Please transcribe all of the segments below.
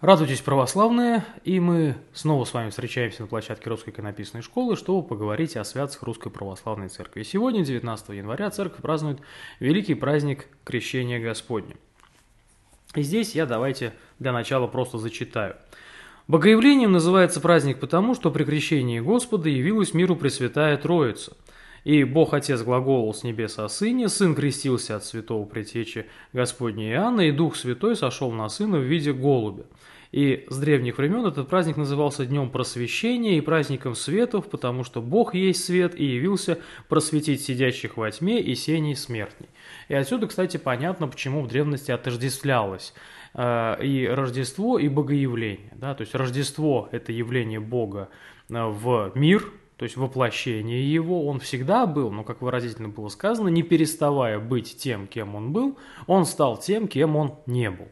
Радуйтесь, православные, и мы снова с вами встречаемся на площадке Русской иконописной школы, чтобы поговорить о святцах Русской Православной Церкви. Сегодня, 19 января, церковь празднует великий праздник Крещения Господня. И здесь я давайте для начала просто зачитаю. Богоявлением называется праздник потому, что при крещении Господа явилась миру Пресвятая Троица – и Бог Отец глаголал с небес о Сыне, Сын крестился от святого притечи Господня Иоанна, и Дух Святой сошел на Сына в виде голубя. И с древних времен этот праздник назывался Днем Просвещения и праздником светов, потому что Бог есть свет и явился просветить сидящих во тьме и сеней смертней. И отсюда, кстати, понятно, почему в древности отождествлялось э, и Рождество, и Богоявление. Да? То есть Рождество – это явление Бога э, в мир – то есть воплощение его, он всегда был, но, как выразительно было сказано, не переставая быть тем, кем он был, он стал тем, кем он не был.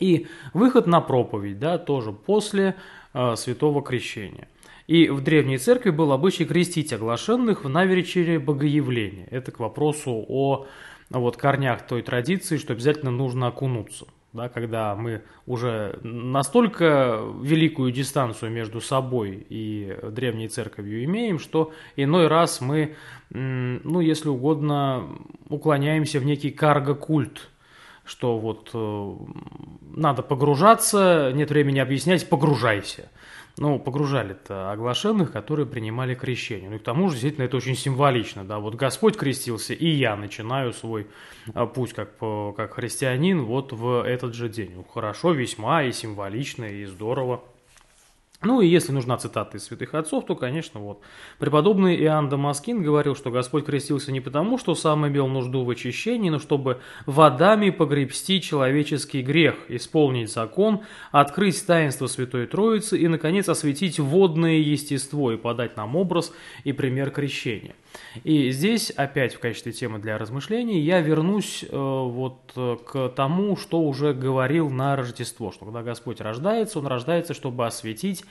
И выход на проповедь, да, тоже после э, святого крещения. И в Древней Церкви был обычай крестить оглашенных в навечере Богоявления. Это к вопросу о вот, корнях той традиции, что обязательно нужно окунуться да, когда мы уже настолько великую дистанцию между собой и древней церковью имеем, что иной раз мы, ну, если угодно, уклоняемся в некий карго-культ – что вот э, надо погружаться, нет времени объяснять, погружайся. Ну, погружали-то оглашенных, которые принимали крещение. Ну и к тому же, действительно, это очень символично, да, вот Господь крестился, и я начинаю свой э, путь как, э, как христианин вот в этот же день. Ну, хорошо, весьма и символично, и здорово. Ну и если нужна цитата из святых отцов, то, конечно, вот. Преподобный Иоанн Дамаскин говорил, что Господь крестился не потому, что сам имел нужду в очищении, но чтобы водами погребсти человеческий грех, исполнить закон, открыть таинство Святой Троицы и, наконец, осветить водное естество и подать нам образ и пример крещения. И здесь опять в качестве темы для размышлений я вернусь э, вот к тому, что уже говорил на Рождество, что когда Господь рождается, Он рождается, чтобы осветить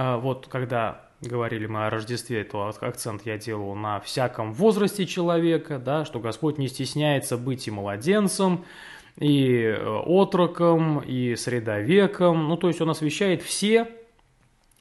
а, вот когда говорили мы о Рождестве, то акцент я делал на всяком возрасте человека, да, что Господь не стесняется быть и младенцем, и э, отроком, и средовеком. Ну, то есть он освещает все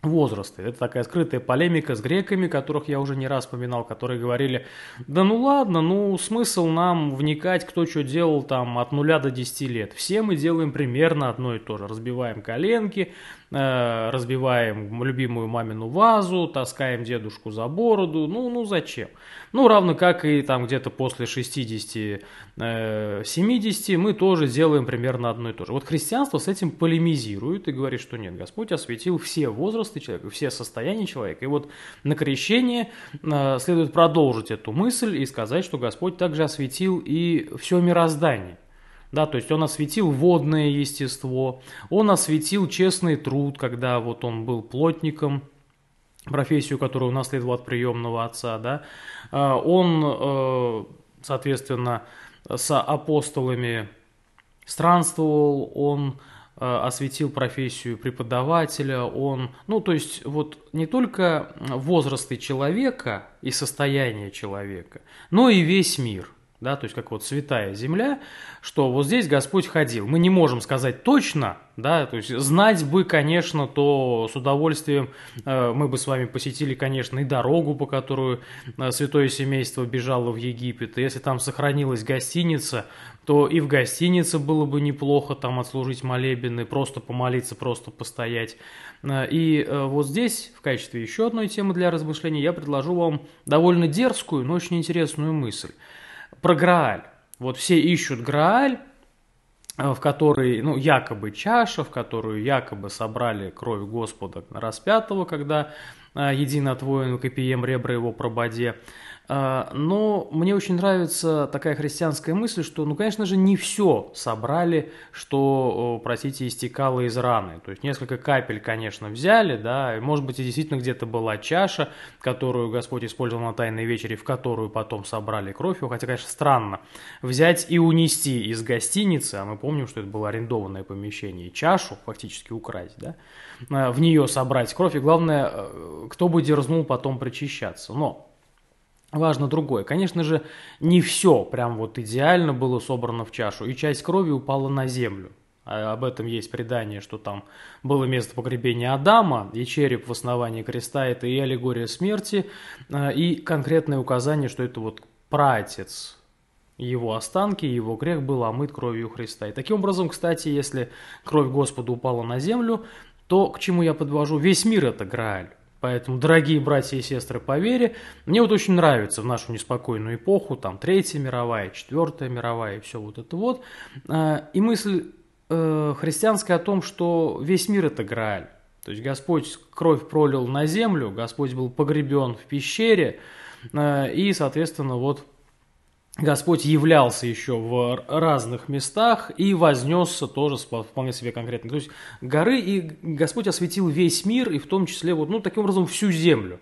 возрасты. Это такая скрытая полемика с греками, которых я уже не раз вспоминал, которые говорили, да ну ладно, ну смысл нам вникать, кто что делал там от нуля до десяти лет. Все мы делаем примерно одно и то же. Разбиваем коленки, Э, разбиваем любимую мамину вазу, таскаем дедушку за бороду, ну, ну зачем? Ну, равно как и там где-то после 60-70 э, мы тоже делаем примерно одно и то же. Вот христианство с этим полемизирует и говорит, что нет, Господь осветил все возрасты человека, все состояния человека. И вот на крещение э, следует продолжить эту мысль и сказать, что Господь также осветил и все мироздание да, то есть он осветил водное естество, он осветил честный труд, когда вот он был плотником, профессию, которую наследовал от приемного отца, да, а, он, э, соответственно, с апостолами странствовал, он э, осветил профессию преподавателя, он, ну, то есть вот не только возрасты человека и состояние человека, но и весь мир – да, то есть как вот святая земля, что вот здесь Господь ходил. Мы не можем сказать точно, да, то есть знать бы, конечно, то с удовольствием э, мы бы с вами посетили, конечно, и дорогу, по которую э, святое семейство бежало в Египет. И если там сохранилась гостиница, то и в гостинице было бы неплохо там отслужить молебен и просто помолиться, просто постоять. Э, и э, вот здесь, в качестве еще одной темы для размышлений я предложу вам довольно дерзкую, но очень интересную мысль про Грааль. Вот все ищут Грааль, э, в которой, ну, якобы чаша, в которую якобы собрали кровь Господа распятого, когда э, единотвоен твоен копием ребра его прободе. А, но мне очень нравится такая христианская мысль, что, ну, конечно же, не все собрали, что, простите, истекало из раны. То есть несколько капель, конечно, взяли, да, может быть, и действительно где-то была чаша, которую Господь использовал на Тайной вечере, в которую потом собрали кровь Хотя, конечно, странно взять и унести из гостиницы, а мы помним, что это было арендованное помещение, чашу фактически украсть, да, а, в нее собрать кровь, и главное, э, кто бы дерзнул потом причащаться. Но Важно другое. Конечно же, не все прям вот идеально было собрано в чашу, и часть крови упала на землю. А, об этом есть предание, что там было место погребения Адама, и череп в основании креста – это и аллегория смерти, а, и конкретное указание, что это вот пратец его останки, его грех был омыт кровью Христа. И таким образом, кстати, если кровь Господа упала на землю, то, к чему я подвожу, весь мир – это Грааль. Поэтому, дорогие братья и сестры по вере, мне вот очень нравится в нашу неспокойную эпоху, там Третья мировая, Четвертая мировая и все вот это вот. А, и мысль э, христианская о том, что весь мир это Грааль. То есть Господь кровь пролил на землю, Господь был погребен в пещере, э, и, соответственно, вот Господь являлся еще в разных местах и вознесся тоже вполне себе конкретно. То есть горы, и Господь осветил весь мир, и в том числе, вот, ну, таким образом, всю землю.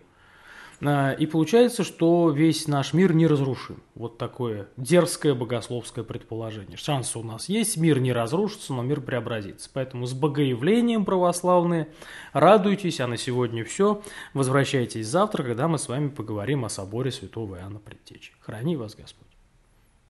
А, и получается, что весь наш мир не разрушим. Вот такое дерзкое богословское предположение. Шансы у нас есть, мир не разрушится, но мир преобразится. Поэтому с богоявлением православные радуйтесь, а на сегодня все. Возвращайтесь завтра, когда мы с вами поговорим о соборе святого Иоанна Предтечи. Храни вас Господь.